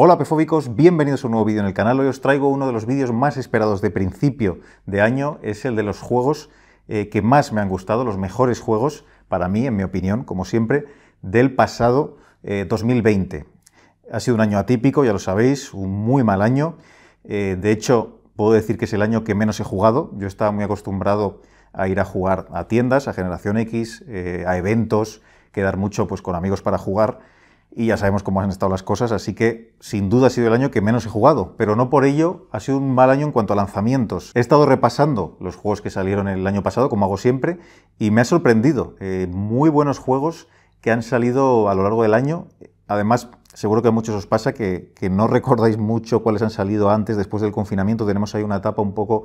Hola pefóbicos, bienvenidos a un nuevo vídeo en el canal. Hoy os traigo uno de los vídeos más esperados de principio de año, es el de los juegos eh, que más me han gustado, los mejores juegos, para mí, en mi opinión, como siempre, del pasado 2020. Eh, ha sido un año atípico, ya lo sabéis, un muy mal año. Eh, de hecho, puedo decir que es el año que menos he jugado. Yo estaba muy acostumbrado a ir a jugar a tiendas, a Generación X, a eventos, quedar mucho pues, con amigos para jugar y ya sabemos cómo han estado las cosas, así que sin duda ha sido el año que menos he jugado, pero no por ello ha sido un mal año en cuanto a lanzamientos. He estado repasando los juegos que salieron el año pasado, como hago siempre, y me ha sorprendido. Eh, muy buenos juegos que han salido a lo largo del año. Además, seguro que a muchos os pasa que no recordáis mucho cuáles han salido antes, después del confinamiento. Tenemos ahí una etapa un poco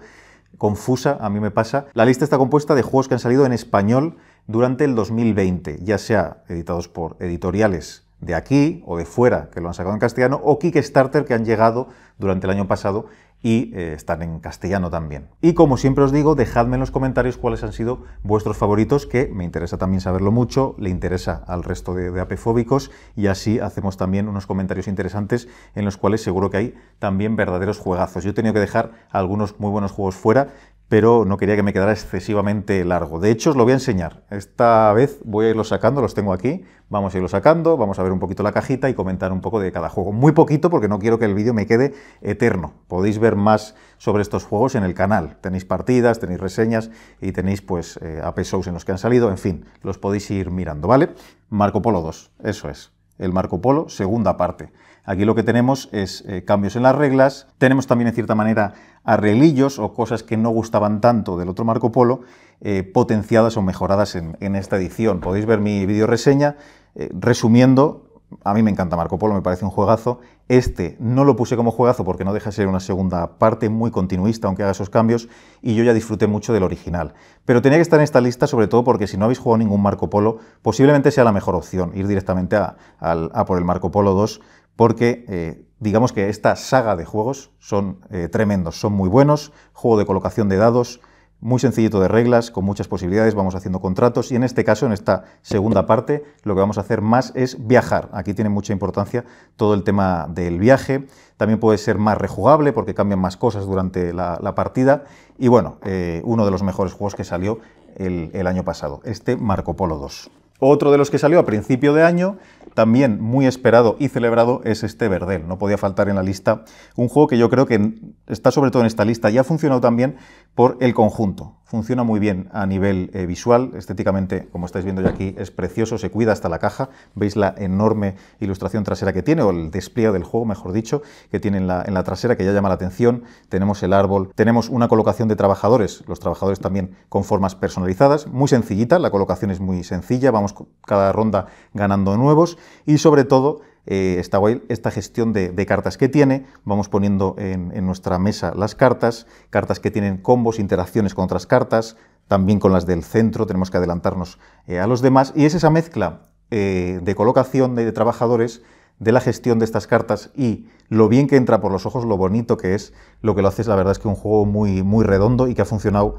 confusa, a mí me pasa. La lista está compuesta de juegos que han salido en español durante el 2020, ya sea editados por editoriales de aquí o de fuera que lo han sacado en castellano, o Kickstarter que han llegado durante el año pasado y eh, están en castellano también. Y como siempre os digo, dejadme en los comentarios cuáles han sido vuestros favoritos, que me interesa también saberlo mucho, le interesa al resto de, de apefóbicos y así hacemos también unos comentarios interesantes en los cuales seguro que hay también verdaderos juegazos. Yo he tenido que dejar algunos muy buenos juegos fuera pero no quería que me quedara excesivamente largo. De hecho, os lo voy a enseñar. Esta vez voy a irlos sacando, los tengo aquí. Vamos a irlo sacando, vamos a ver un poquito la cajita y comentar un poco de cada juego. Muy poquito porque no quiero que el vídeo me quede eterno. Podéis ver más sobre estos juegos en el canal. Tenéis partidas, tenéis reseñas y tenéis pues eh, AP shows en los que han salido. En fin, los podéis ir mirando, ¿vale? Marco Polo 2, eso es. El Marco Polo, segunda parte. Aquí lo que tenemos es eh, cambios en las reglas, tenemos también en cierta manera arreglillos o cosas que no gustaban tanto del otro Marco Polo, eh, potenciadas o mejoradas en, esta edición. Podéis ver mi vídeo reseña eh, resumiendo. A mí me encanta Marco Polo, me parece un juegazo. Este no lo puse como juegazo porque no deja de ser una segunda parte muy continuista, aunque haga esos cambios, y yo ya disfruté mucho del original. Pero tenía que estar en esta lista, sobre todo porque si no habéis jugado ningún Marco Polo, posiblemente sea la mejor opción ir directamente a, a por el Marco Polo 2 porque eh, digamos que esta saga de juegos son eh, tremendos, son muy buenos, juego de colocación de dados, muy sencillito de reglas, con muchas posibilidades, vamos haciendo contratos y en este caso, en esta segunda parte, lo que vamos a hacer más es viajar. Aquí tiene mucha importancia todo el tema del viaje, también puede ser más rejugable porque cambian más cosas durante la, partida y bueno, eh, uno de los mejores juegos que salió el, el año pasado, este Marco Polo 2. Otro de los que salió a principio de año, también muy esperado y celebrado, es este Verdel. No podía faltar en la lista un juego que yo creo que está sobre todo en esta lista y ha funcionado también por el conjunto funciona muy bien a nivel eh, visual, estéticamente, como estáis viendo ya aquí, es precioso, se cuida hasta la caja, veis la enorme ilustración trasera que tiene, o el despliegue del juego, mejor dicho, que tiene en la, en la trasera, que ya llama la atención, tenemos el árbol, tenemos una colocación de trabajadores, los trabajadores también con formas personalizadas, muy sencillita, la colocación es muy sencilla, vamos cada ronda ganando nuevos, y sobre todo eh, esta, gestión de, cartas que tiene. Vamos poniendo en, nuestra mesa las cartas, cartas que tienen combos, interacciones con otras cartas, también con las del centro, tenemos que adelantarnos eh, a los demás. Y es esa mezcla eh, de colocación de, trabajadores de la gestión de estas cartas y lo bien que entra por los ojos, lo bonito que es, lo que lo hace la verdad es que un juego muy, muy redondo y que ha funcionado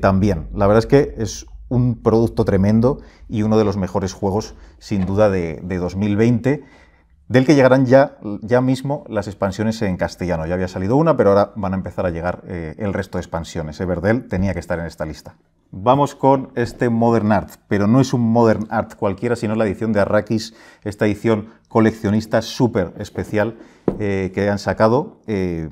tan bien. La verdad es que es un producto tremendo y uno de los mejores juegos sin duda de 2020 del que llegarán ya, ya mismo las expansiones en castellano. Ya había salido una, pero ahora van a empezar a llegar eh, el resto de expansiones. Everdell tenía que estar en esta lista. Vamos con este Modern Art, pero no es un Modern Art cualquiera, sino la edición de Arrakis, esta edición coleccionista súper especial eh, que han sacado, eh,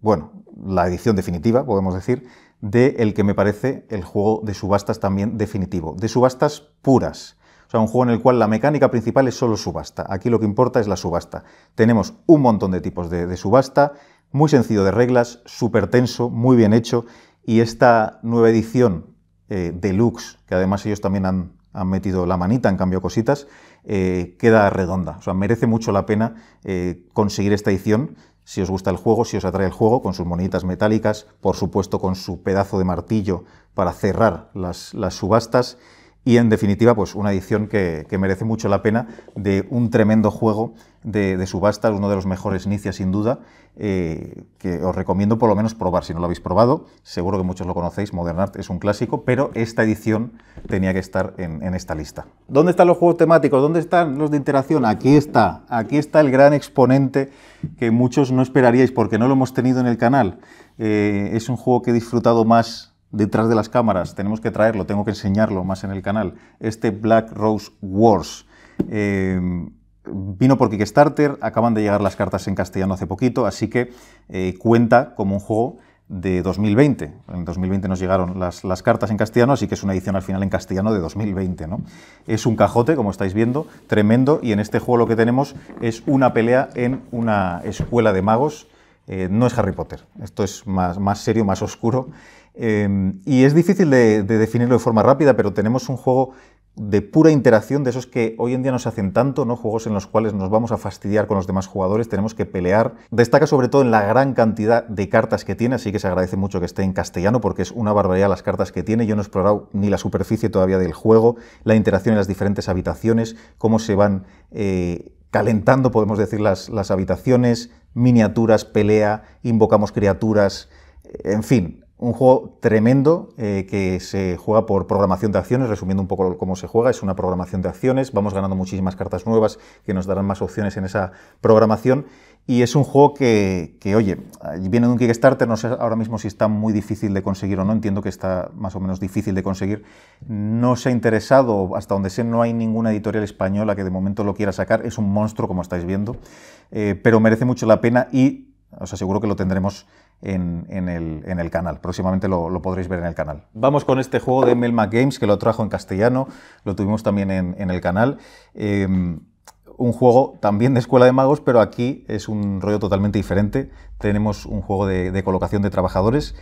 bueno, la edición definitiva, podemos decir, de el que me parece el juego de subastas también definitivo, de subastas puras sea, un juego en el cual la mecánica principal es solo subasta. Aquí lo que importa es la subasta. Tenemos un montón de tipos de, subasta, muy sencillo de reglas, súper tenso, muy bien hecho. Y esta nueva edición eh, deluxe, que además ellos también han, metido la manita, en cambio cositas, eh, queda redonda. O sea, merece mucho la pena eh, conseguir esta edición si os gusta el juego, si os atrae el juego, con sus moneditas metálicas, por supuesto con su pedazo de martillo para cerrar las subastas y en definitiva pues una edición que, merece mucho la pena de un tremendo juego de, subastas, uno de los mejores inicia sin duda, eh, que os recomiendo por lo menos probar si no lo habéis probado, seguro que muchos lo conocéis, Modern Art es un clásico, pero esta edición tenía que estar en, esta lista. ¿Dónde están los juegos temáticos? ¿Dónde están los de interacción? Aquí está, aquí está el gran exponente que muchos no esperaríais porque no lo hemos tenido en el canal. Eh, es un juego que he disfrutado más detrás de las cámaras, tenemos que traerlo, tengo que enseñarlo más en el canal, este Black Rose Wars. Eh, vino por Kickstarter, acaban de llegar las cartas en castellano hace poquito, así que eh, cuenta como un juego de 2020. En 2020 nos llegaron las, cartas en castellano, así que es una edición al final en castellano de 2020. ¿no? Es un cajote, como estáis viendo, tremendo, y en este juego lo que tenemos es una pelea en una escuela de magos. Eh, no es Harry Potter, esto es más, más serio, más oscuro Em, y es difícil de, definirlo de forma rápida, pero tenemos un juego de pura interacción, de esos que hoy en día no se hacen tanto, ¿no? Juegos en los cuales nos vamos a fastidiar con los demás jugadores, tenemos que pelear. Destaca sobre todo en la gran cantidad de cartas que tiene, así que se agradece mucho que esté en castellano, porque es una barbaridad las cartas que tiene. Yo no he explorado ni la superficie todavía del juego, la interacción en las diferentes habitaciones, cómo se van eh, calentando, podemos decir, las habitaciones, miniaturas, pelea, invocamos criaturas, en fin, un juego tremendo eh, que se juega por programación de acciones, resumiendo un poco cómo se juega, es una programación de acciones, vamos ganando muchísimas cartas nuevas que nos darán más opciones en esa programación y es un juego que, oye, viene de un Kickstarter, no sé ahora mismo si está muy difícil de conseguir o no, entiendo que está más o menos difícil de conseguir, no se ha interesado, hasta donde sé no hay ninguna editorial española que de momento lo quiera sacar, es un monstruo como estáis viendo, eh, pero merece mucho la pena y os aseguro que lo tendremos en, el, en, el, canal. Próximamente lo, podréis ver en el canal. Vamos con este juego de Melma Games, que lo trajo en castellano, lo tuvimos también en, el canal. Em, un juego también de Escuela de Magos, pero aquí es un rollo totalmente diferente. Tenemos un juego de colocación de trabajadores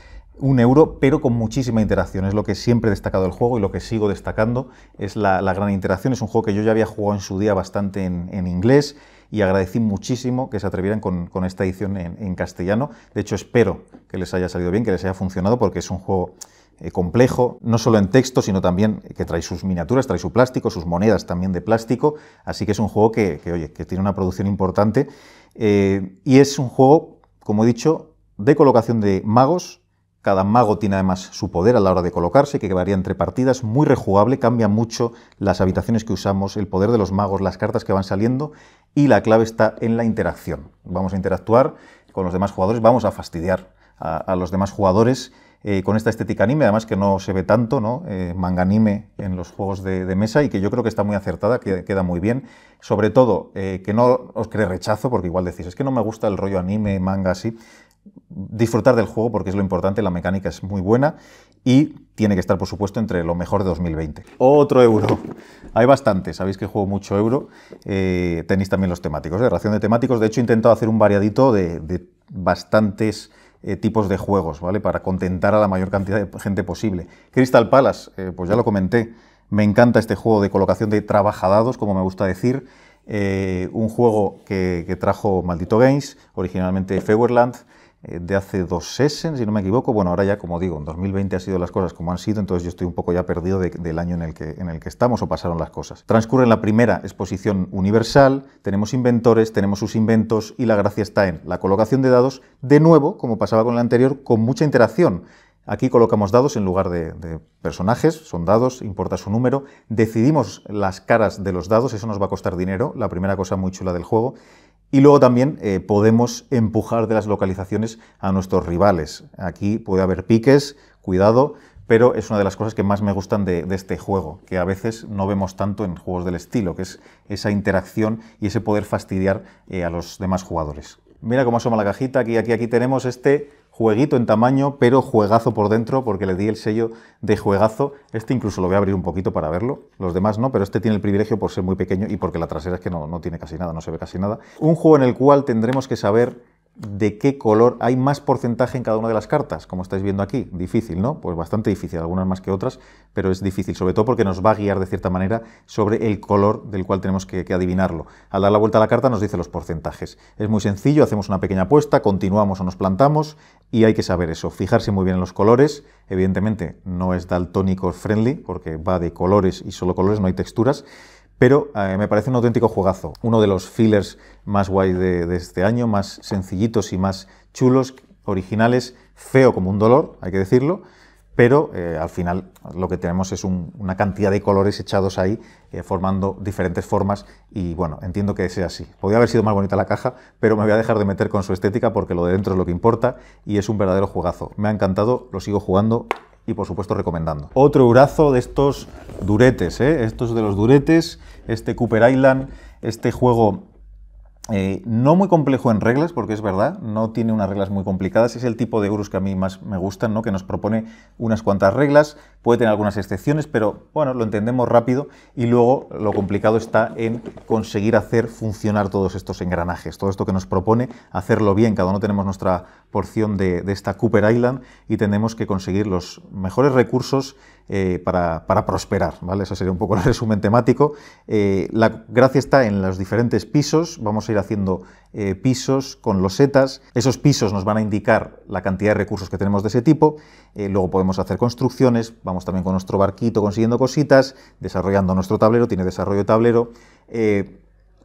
un euro, pero con muchísima interacción. Es lo que siempre he destacado del juego y lo que sigo destacando es la, gran interacción. Es un juego que yo ya había jugado en su día bastante en, inglés y agradecí muchísimo que se atrevieran con, esta edición en, castellano. De hecho, espero que les haya salido bien, que les haya funcionado, porque es un juego eh, complejo, no solo en texto, sino también que trae sus miniaturas, trae su plástico, sus monedas también de plástico. Así que es un juego que, oye, que tiene una producción importante. Eh, y es un juego, como he dicho, de colocación de magos cada mago tiene además su poder a la hora de colocarse, que varía entre partidas, muy rejugable, cambia mucho las habitaciones que usamos, el poder de los magos, las cartas que van saliendo y la clave está en la interacción. Vamos a interactuar con los demás jugadores, vamos a fastidiar a, los demás jugadores eh, con esta estética anime, además que no se ve tanto, ¿no? Eh, manga anime en los juegos de, mesa y que yo creo que está muy acertada, que queda muy bien. Sobre todo, eh, que no os cree rechazo, porque igual decís, es que no me gusta el rollo anime, manga así disfrutar del juego porque es lo importante, la mecánica es muy buena y tiene que estar, por supuesto, entre lo mejor de 2020. Otro euro. Hay bastantes, sabéis que juego mucho euro. Eh, tenéis también los temáticos, de ¿eh? relación de temáticos. De hecho, he intentado hacer un variadito de, bastantes eh, tipos de juegos, ¿vale? Para contentar a la mayor cantidad de gente posible. Crystal Palace, pues ya lo comenté. Me encanta este juego de colocación de trabajadados, como me gusta decir. un juego que, trajo Maldito Games, originalmente Feverland eh, de hace dos sesen, si no me equivoco. Bueno, ahora ya, como digo, en 2020 han sido las cosas como han sido, entonces yo estoy un poco ya perdido del año en el, que, en el que estamos o pasaron las cosas. Transcurre en la primera exposición universal, tenemos inventores, tenemos sus inventos y la gracia está en la colocación de dados, de nuevo, como pasaba con el anterior, con mucha interacción. Aquí colocamos dados en lugar de, de, personajes, son dados, importa su número. Decidimos las caras de los dados, eso nos va a costar dinero, la primera cosa muy chula del juego. Y luego también eh, podemos empujar de las localizaciones a nuestros rivales. Aquí puede haber piques, cuidado, pero es una de las cosas que más me gustan de, este juego, que a veces no vemos tanto en juegos del estilo, que es esa interacción y ese poder fastidiar eh, a los demás jugadores. Mira cómo asoma la cajita, aquí, aquí, aquí tenemos este jueguito en tamaño, pero juegazo por dentro, porque le di el sello de juegazo. Este incluso lo voy a abrir un poquito para verlo, los demás no, pero este tiene el privilegio por ser muy pequeño y porque la trasera es que no, no tiene casi nada, no se ve casi nada. Un juego en el cual tendremos que saber de qué color hay más porcentaje en cada una de las cartas, como estáis viendo aquí. Difícil, ¿no? Pues bastante difícil, algunas más que otras, pero es difícil, sobre todo porque nos va a guiar de cierta manera sobre el color del cual tenemos que, adivinarlo. Al dar la vuelta a la carta nos dice los porcentajes. Es muy sencillo, hacemos una pequeña apuesta, continuamos o nos plantamos y hay que saber eso, fijarse muy bien en los colores. Evidentemente no es daltónico friendly porque va de colores y solo colores, no hay texturas pero eh, me parece un auténtico juegazo. Uno de los fillers más guay de, este año, más sencillitos y más chulos, originales, feo como un dolor, hay que decirlo, pero eh, al final lo que tenemos es una cantidad de colores echados ahí, eh, formando diferentes formas, y bueno, entiendo que sea así. Podría haber sido más bonita la caja, pero me voy a dejar de meter con su estética porque lo de dentro es lo que importa, y es un verdadero juegazo. Me ha encantado, lo sigo jugando y por supuesto recomendando. Otro brazo de estos duretes, ¿eh? estos de los duretes, este Cooper Island, este juego eh, no muy complejo en reglas, porque es verdad, no tiene unas reglas muy complicadas. Es el tipo de euros que a mí más me gustan, ¿no? que nos propone unas cuantas reglas, puede tener algunas excepciones, pero bueno, lo entendemos rápido y luego lo complicado está en conseguir hacer funcionar todos estos engranajes, todo esto que nos propone, hacerlo bien. Cada uno tenemos nuestra porción de, de esta Cooper Island y tenemos que conseguir los mejores recursos eh, para, prosperar. ¿vale? Eso sería un poco el resumen temático. Eh, la gracia está en los diferentes pisos. Vamos a ir haciendo eh, pisos con los losetas. Esos pisos nos van a indicar la cantidad de recursos que tenemos de ese tipo. luego podemos hacer construcciones. Vamos también con nuestro barquito consiguiendo cositas, desarrollando nuestro tablero. Tiene desarrollo de tablero.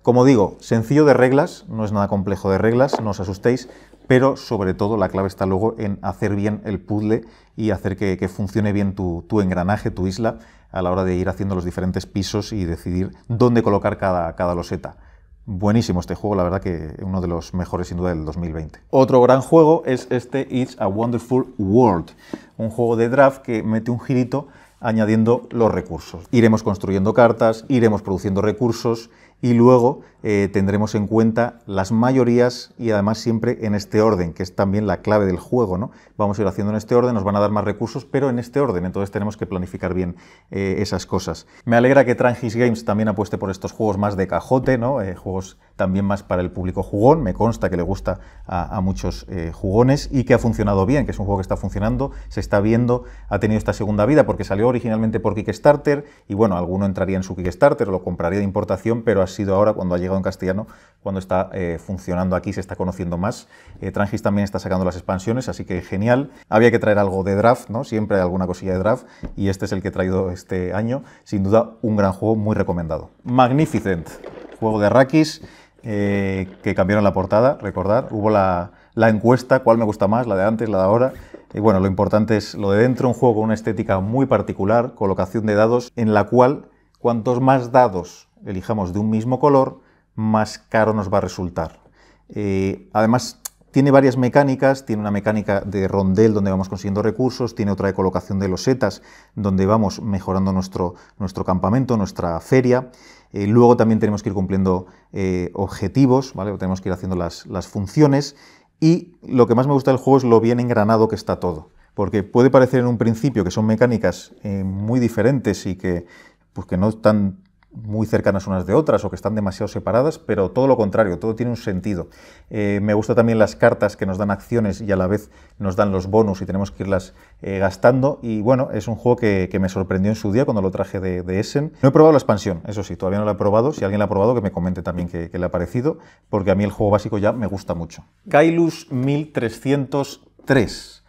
como digo, sencillo de reglas, no es nada complejo de reglas, no os asustéis, pero sobre todo la clave está luego en hacer bien el puzzle y hacer que, funcione bien tu, engranaje, tu isla, a la hora de ir haciendo los diferentes pisos y decidir dónde colocar cada, cada loseta. Buenísimo este juego, la verdad que uno de los mejores sin duda del 2020. Otro gran juego es este It's a Wonderful World, un juego de draft que mete un girito añadiendo los recursos. Iremos construyendo cartas, iremos produciendo recursos, y luego eh, tendremos en cuenta las mayorías y además siempre en este orden, que es también la clave del juego. ¿no? Vamos a ir haciendo en este orden, nos van a dar más recursos, pero en este orden, entonces tenemos que planificar bien eh, esas cosas. Me alegra que Trangis Games también apueste por estos juegos más de cajote, ¿no? Eh, juegos también más para el público jugón, me consta que le gusta a, a muchos jugones y que ha funcionado bien, que es un juego que está funcionando, se está viendo, ha tenido esta segunda vida porque salió originalmente por Kickstarter y bueno, alguno entraría en su Kickstarter, lo compraría de importación, pero ha sido ahora cuando ha llegado en castellano, cuando está eh, funcionando aquí, se está conociendo más. Eh, Trangis también está sacando las expansiones, así que genial. Había que traer algo de draft, ¿no? Siempre hay alguna cosilla de draft, y este es el que he traído este año. Sin duda, un gran juego muy recomendado. Magnificent, juego de raquis eh, que cambiaron la portada, recordar. Hubo la, la encuesta, cuál me gusta más, la de antes, la de ahora. Y bueno, lo importante es lo de dentro, un juego con una estética muy particular, colocación de dados, en la cual Cuantos más dados elijamos de un mismo color, más caro nos va a resultar. Eh, además, tiene varias mecánicas, tiene una mecánica de rondel donde vamos consiguiendo recursos, tiene otra de colocación de losetas donde vamos mejorando nuestro, nuestro campamento, nuestra feria. Eh, luego también tenemos que ir cumpliendo eh, objetivos, ¿vale? tenemos que ir haciendo las, las funciones. Y lo que más me gusta del juego es lo bien engranado que está todo porque puede parecer en un principio que son mecánicas muy diferentes y que pues que no están muy cercanas unas de otras o que están demasiado separadas, pero todo lo contrario, todo tiene un sentido. Eh, me gustan también las cartas que nos dan acciones y a la vez nos dan los bonus y tenemos que irlas eh, gastando. Y bueno, es un juego que, me sorprendió en su día cuando lo traje de, Essen. No he probado la expansión, eso sí, todavía no la he probado. Si alguien la ha probado, que me comente también que, le ha parecido, porque a mí el juego básico ya me gusta mucho. Kailus 1303,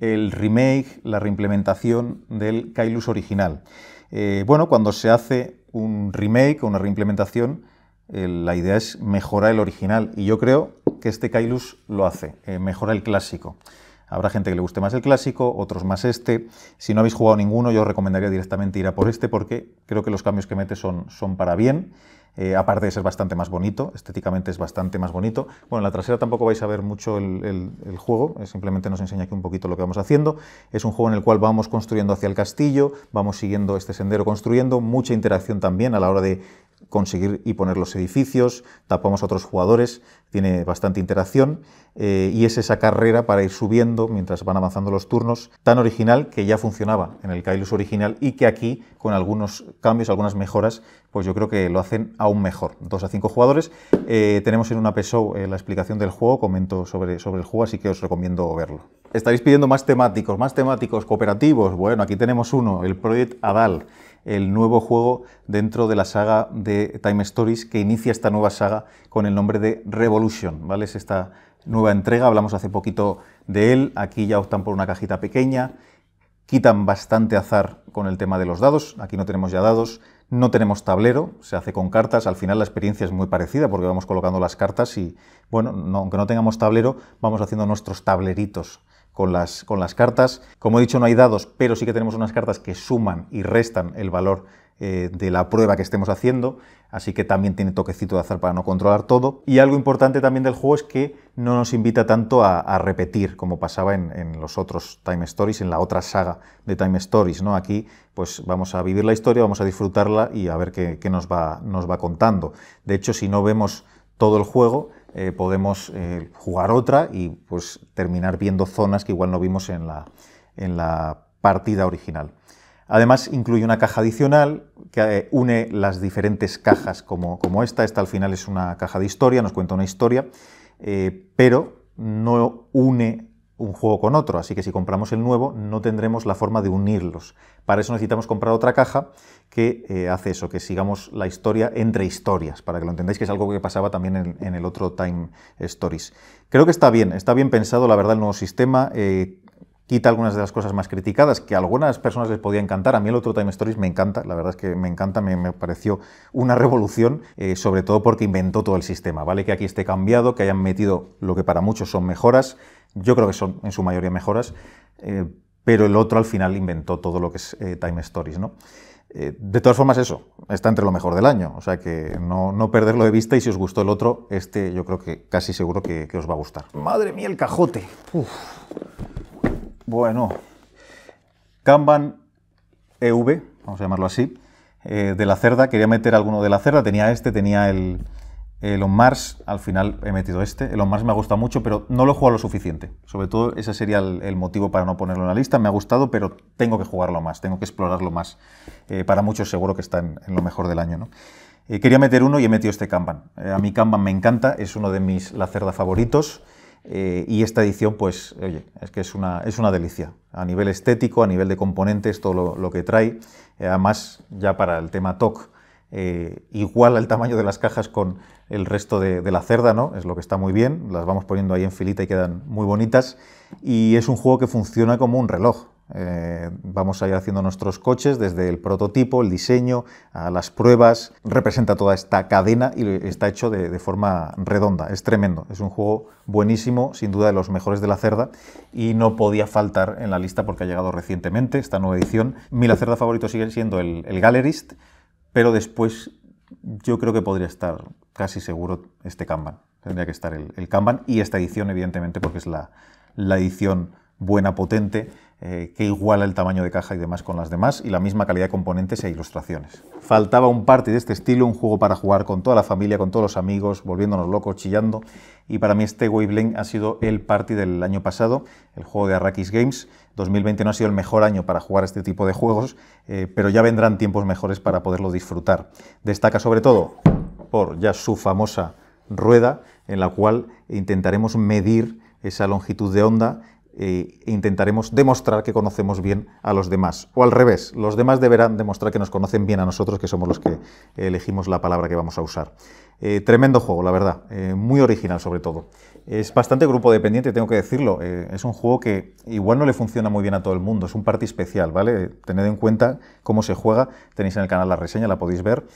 el remake, la reimplementación del Kailus original. Eh, bueno, cuando se hace un remake o una reimplementación, eh, la idea es mejorar el original. Y yo creo que este Kailus lo hace, eh, mejora el clásico. Habrá gente que le guste más el clásico, otros más este. Si no habéis jugado ninguno, yo os recomendaría directamente ir a por este porque creo que los cambios que mete son para bien eh, aparte de ser bastante más bonito, estéticamente es bastante más bonito. Bueno, en la trasera tampoco vais a ver mucho el, juego, eh, simplemente nos enseña aquí un poquito lo que vamos haciendo. Es un juego en el cual vamos construyendo hacia el castillo, vamos siguiendo este sendero construyendo, mucha interacción también a la hora de conseguir y poner los edificios, tapamos a otros jugadores, tiene bastante interacción eh, y es esa carrera para ir subiendo mientras van avanzando los turnos tan original que ya funcionaba en el Kailus original y que aquí con algunos cambios, algunas mejoras, pues yo creo que lo hacen aún mejor. Dos a cinco jugadores. Eh, tenemos en una PSO eh, la explicación del juego, comento sobre, sobre el juego, así que os recomiendo verlo. Estaréis pidiendo más temáticos, más temáticos cooperativos. Bueno, aquí tenemos uno, el Project Adal el nuevo juego dentro de la saga de Time Stories que inicia esta nueva saga con el nombre de Revolution, ¿vale? Es esta nueva entrega, hablamos hace poquito de él, aquí ya optan por una cajita pequeña, quitan bastante azar con el tema de los dados, aquí no tenemos ya dados, no tenemos tablero, se hace con cartas, al final la experiencia es muy parecida porque vamos colocando las cartas y, bueno, aunque no tengamos tablero, vamos haciendo nuestros tableritos con las, con las cartas. Como he dicho, no hay dados, pero sí que tenemos unas cartas que suman y restan el valor eh, de la prueba que estemos haciendo, así que también tiene toquecito de azar para no controlar todo. Y algo importante también del juego es que no nos invita tanto a, repetir como pasaba en, los otros Time Stories, en la otra saga de Time Stories. ¿no? Aquí pues vamos a vivir la historia, vamos a disfrutarla y a ver qué, qué nos, va, nos va contando. De hecho, si no vemos todo el juego, eh, podemos eh, jugar otra y pues, terminar viendo zonas que igual no vimos en la, en la partida original. Además, incluye una caja adicional que eh, une las diferentes cajas como, como esta. Esta al final es una caja de historia, nos cuenta una historia, pero no une un juego con otro, así que si compramos el nuevo no tendremos la forma de unirlos. Para eso necesitamos comprar otra caja que eh, hace eso, que sigamos la historia entre historias, para que lo entendáis que es algo que pasaba también en, el otro Time Stories. Creo que está bien, está bien pensado, la verdad, el nuevo sistema. Eh, quita algunas de las cosas más criticadas, que a algunas personas les podía encantar. A mí el otro Time Stories me encanta, la verdad es que me encanta, me, me pareció una revolución, eh, sobre todo porque inventó todo el sistema, ¿vale? Que aquí esté cambiado, que hayan metido lo que para muchos son mejoras, yo creo que son en su mayoría mejoras, eh, pero el otro al final inventó todo lo que es eh, Time Stories, ¿no? de todas formas, eso, está entre lo mejor del año, o sea que no, no, perderlo de vista y si os gustó el otro, este yo creo que casi seguro que, que os va a gustar. Madre mía, el cajote. Bueno, Kanban EV, vamos a llamarlo así, eh, de la cerda. Quería meter alguno de la cerda. Tenía este, tenía el On Mars. Al final he metido este. On Mars me ha gustado mucho, pero no lo he jugado lo suficiente. Sobre todo ese sería el, motivo para no ponerlo en la lista. Me ha gustado, pero tengo que jugarlo más, tengo que explorarlo más. Eh, para muchos seguro que está en, lo mejor del año. ¿no? Eh, quería meter uno y he metido este Kanban. a mi Kanban me encanta, es uno de mis la cerda favoritos. Eh, y esta edición, pues, oye, es que es una, delicia. A nivel estético, a nivel de componentes, todo lo, que trae. Eh, además, ya para el tema TOC, eh, igual al tamaño de las cajas con el resto de, de, la cerda, ¿no? Es lo que está muy bien. Las vamos poniendo ahí en filita y quedan muy bonitas. Y es un juego que funciona como un reloj. Eh, vamos a ir haciendo nuestros coches desde el prototipo, el diseño, a las pruebas. Representa toda esta cadena y está hecho de, forma redonda. Es tremendo. Es un juego buenísimo, sin duda de los mejores de la cerda. Y no podía faltar en la lista porque ha llegado recientemente esta nueva edición. Mi la favorito sigue siendo el, el Gallerist, pero después yo creo que podría estar casi seguro este Kanban. Tendría que estar el, Kanban y esta edición, evidentemente, porque es la, la edición buena, potente eh, que iguala el tamaño de caja y demás con las demás y la misma calidad de componentes e ilustraciones. Faltaba un party de este estilo, un juego para jugar con toda la familia, con todos los amigos, volviéndonos locos, chillando y para mí este Wavelength ha sido el party del año pasado, el juego de Arrakis Games. 2020 no ha sido el mejor año para jugar este tipo de juegos, eh, pero ya vendrán tiempos mejores para poderlo disfrutar. Destaca sobre todo por ya su famosa rueda en la cual intentaremos medir esa longitud de onda e intentaremos demostrar que conocemos bien a los demás. O al revés, los demás deberán demostrar que nos conocen bien a nosotros, que somos los que elegimos la palabra que vamos a usar. Eh, tremendo juego, la verdad, eh, muy original sobre todo. Es bastante grupo dependiente, tengo que decirlo. es un juego que igual no le funciona muy bien a todo el mundo, es un party especial, ¿vale? Tened en cuenta cómo se juega, tenéis en el canal la reseña, la podéis ver,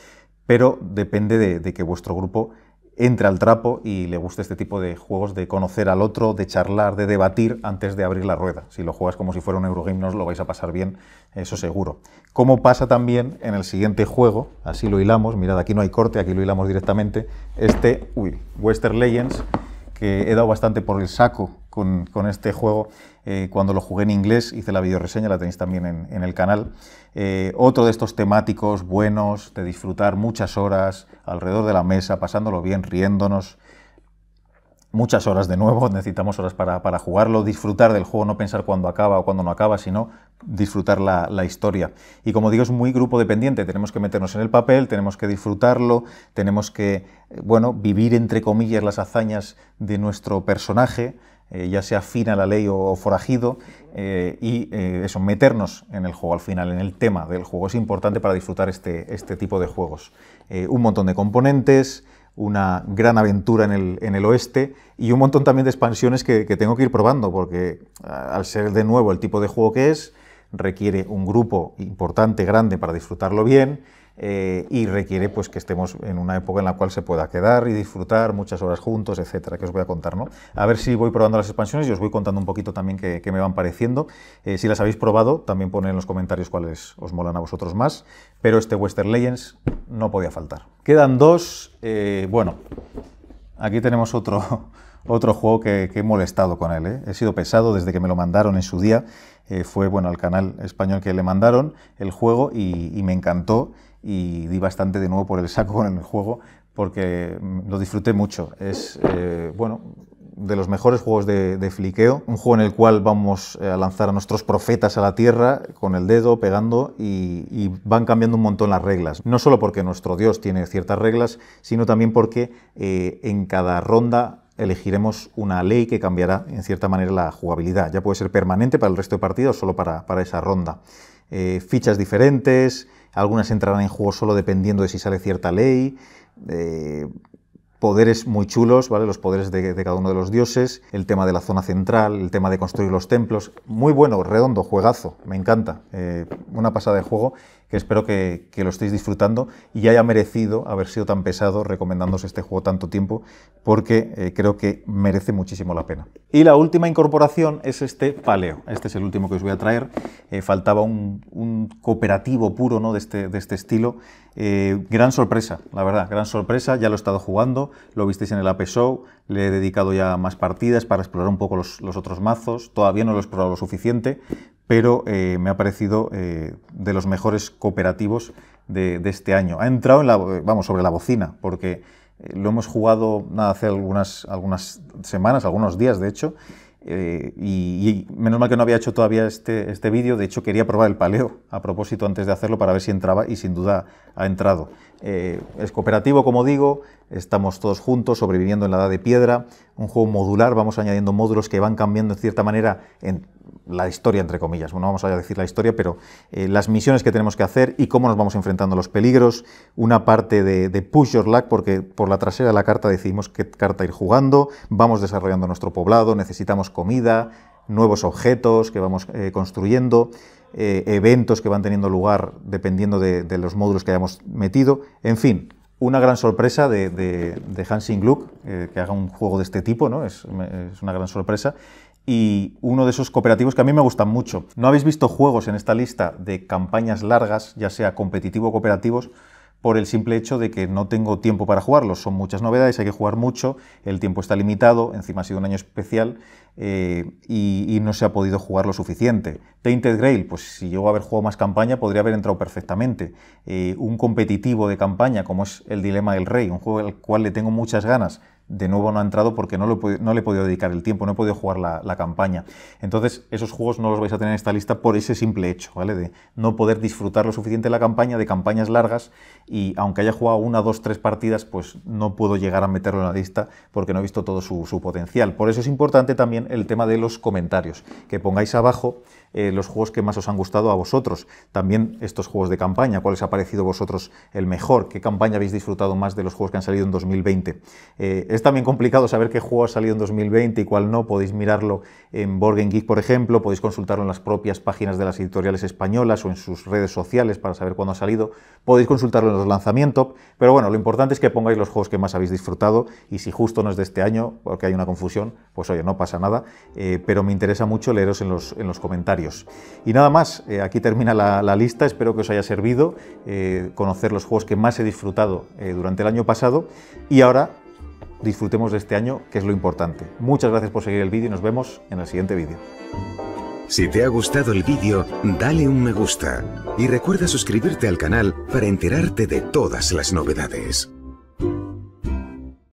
pero depende de que vuestro grupo entre al trapo y le gusta este tipo de juegos de conocer al otro, de charlar, de debatir antes de abrir la rueda. Si lo juegas como si fuera un Eurogame, no os lo vais a pasar bien, eso seguro. Como pasa también en el siguiente juego, así lo hilamos, mirad, aquí no hay corte, aquí lo hilamos directamente, este, uy, Western Legends, que he dado bastante por el saco con, este juego. Eh, cuando lo jugué en inglés, hice la videoreseña, la tenéis también en, el canal. Eh, otro de estos temáticos buenos, de disfrutar muchas horas alrededor de la mesa, pasándolo bien, riéndonos. Muchas horas de nuevo, necesitamos horas para, jugarlo, disfrutar del juego, no pensar cuándo acaba o cuándo no acaba, sino disfrutar la, la, historia. Y como digo, es muy grupo dependiente, tenemos que meternos en el papel, tenemos que disfrutarlo, tenemos que, eh, bueno, vivir entre comillas las hazañas de nuestro personaje, eh, ya sea fina la ley o, forajido, eh, y eh, eso, meternos en el juego al final, en el tema del juego, es importante para disfrutar este, este tipo de juegos. un montón de componentes, una gran aventura en el, oeste y un montón también de expansiones que, tengo que ir probando, porque al ser de nuevo el tipo de juego que es, requiere un grupo importante, grande, para disfrutarlo bien eh, y requiere pues que estemos en una época en la cual se pueda quedar y disfrutar muchas horas juntos, etcétera, que os voy a contar, ¿no? A ver si voy probando las expansiones y os voy contando un poquito también qué, me van pareciendo. Eh, si las habéis probado, también poned en los comentarios cuáles os molan a vosotros más, pero este Western Legends no podía faltar. Quedan dos, eh, bueno, aquí tenemos otro... otro juego que, he molestado con él. He sido pesado desde que me lo mandaron en su día. fue bueno al canal español que le mandaron el juego y me encantó y di bastante de nuevo por el saco con el juego porque mm, lo disfruté mucho. Es, eh, bueno, de los mejores juegos de, de, fliqueo, un juego en el cual vamos eh, a lanzar a nuestros profetas a la tierra con el dedo pegando y, van cambiando un montón las reglas. No solo porque nuestro dios tiene ciertas reglas, sino también porque eh, en cada ronda elegiremos una ley que cambiará en cierta manera la jugabilidad. Ya puede ser permanente para el resto de partidos, solo para, para esa ronda. fichas diferentes, algunas entrarán en juego solo dependiendo de si sale cierta ley, eh, poderes muy chulos, ¿vale? Los poderes de, cada uno de los dioses, el tema de la zona central, el tema de construir los templos. Muy bueno, redondo, juegazo, me encanta. Eh, una pasada de juego que espero que, lo estéis disfrutando y haya merecido haber sido tan pesado recomendándose este juego tanto tiempo, porque eh, creo que merece muchísimo la pena. Y la última incorporación es este Paleo. Este es el último que os voy a traer. Eh, faltaba un, cooperativo puro ¿no? de, este, este estilo. Eh, gran sorpresa, la verdad, gran sorpresa. Ya lo he estado jugando, lo visteis en el AP Show, le he dedicado ya más partidas para explorar un poco los, los otros mazos. Todavía no lo he explorado lo suficiente, pero eh, me ha parecido eh, de los mejores cooperativos de, este año. Ha entrado en la, eh, vamos, sobre la bocina, porque lo hemos jugado hace algunas, semanas, algunos días de hecho, y, menos mal que no había hecho todavía este, este vídeo, de hecho quería probar el paleo a propósito antes de hacerlo para ver si entraba y sin duda ha entrado. es cooperativo, como digo, estamos todos juntos sobreviviendo en la edad de piedra, un juego modular, vamos añadiendo módulos que van cambiando en cierta manera en la historia, entre comillas. Bueno, vamos a decir la historia, pero eh, las misiones que tenemos que hacer y cómo nos vamos enfrentando a los peligros. Una parte de, push your luck, porque por la trasera de la carta decidimos qué carta ir jugando, vamos desarrollando nuestro poblado, necesitamos comida, nuevos objetos que vamos eh, construyendo. Eh, eventos que van teniendo lugar dependiendo de, los módulos que hayamos metido. En fin, una gran sorpresa de, de, Hansing Gluck, que haga un juego de este tipo, ¿no? Es, es, una gran sorpresa y uno de esos cooperativos que a mí me gustan mucho. No habéis visto juegos en esta lista de campañas largas, ya sea competitivo o cooperativos, por el simple hecho de que no tengo tiempo para jugarlos. Son muchas novedades, hay que jugar mucho, el tiempo está limitado, encima ha sido un año especial eh, y, no se ha podido jugar lo suficiente. Tainted Grail, pues si yo haber jugado más campaña podría haber entrado perfectamente. Eh, un competitivo de campaña como es el Dilema del Rey, un juego al cual le tengo muchas ganas de nuevo no ha entrado porque no, no le he podido dedicar el tiempo, no he podido jugar la, campaña. Entonces, esos juegos no los vais a tener en esta lista por ese simple hecho, ¿vale? De no poder disfrutar lo suficiente de la campaña, de campañas largas, y aunque haya jugado una, dos, tres partidas, pues no puedo llegar a meterlo en la lista porque no he visto todo su, su potencial. Por eso es importante también el tema de los comentarios, que pongáis abajo eh, los juegos que más os han gustado a vosotros. También estos juegos de campaña, cuál os ha parecido a vosotros el mejor, qué campaña habéis disfrutado más de los juegos que han salido en 2020. Eh, es también complicado saber qué juego ha salido en 2020 y cuál no. Podéis mirarlo en Borgen Geek, por ejemplo, podéis consultarlo en las propias páginas de las editoriales españolas o en sus redes sociales para saber cuándo ha salido. Podéis consultarlo en los lanzamientos, pero bueno, lo importante es que pongáis los juegos que más habéis disfrutado y si justo no es de este año, porque hay una confusión, pues oye, no pasa nada, eh, pero me interesa mucho leeros los, en los comentarios. Y nada más, eh, aquí termina la, lista, espero que os haya servido eh, conocer los juegos que más he disfrutado eh, durante el año pasado y ahora disfrutemos de este año, que es lo importante. Muchas gracias por seguir el vídeo y nos vemos en el siguiente vídeo. Si te ha gustado el vídeo, dale un me gusta y recuerda suscribirte al canal para enterarte de todas las novedades.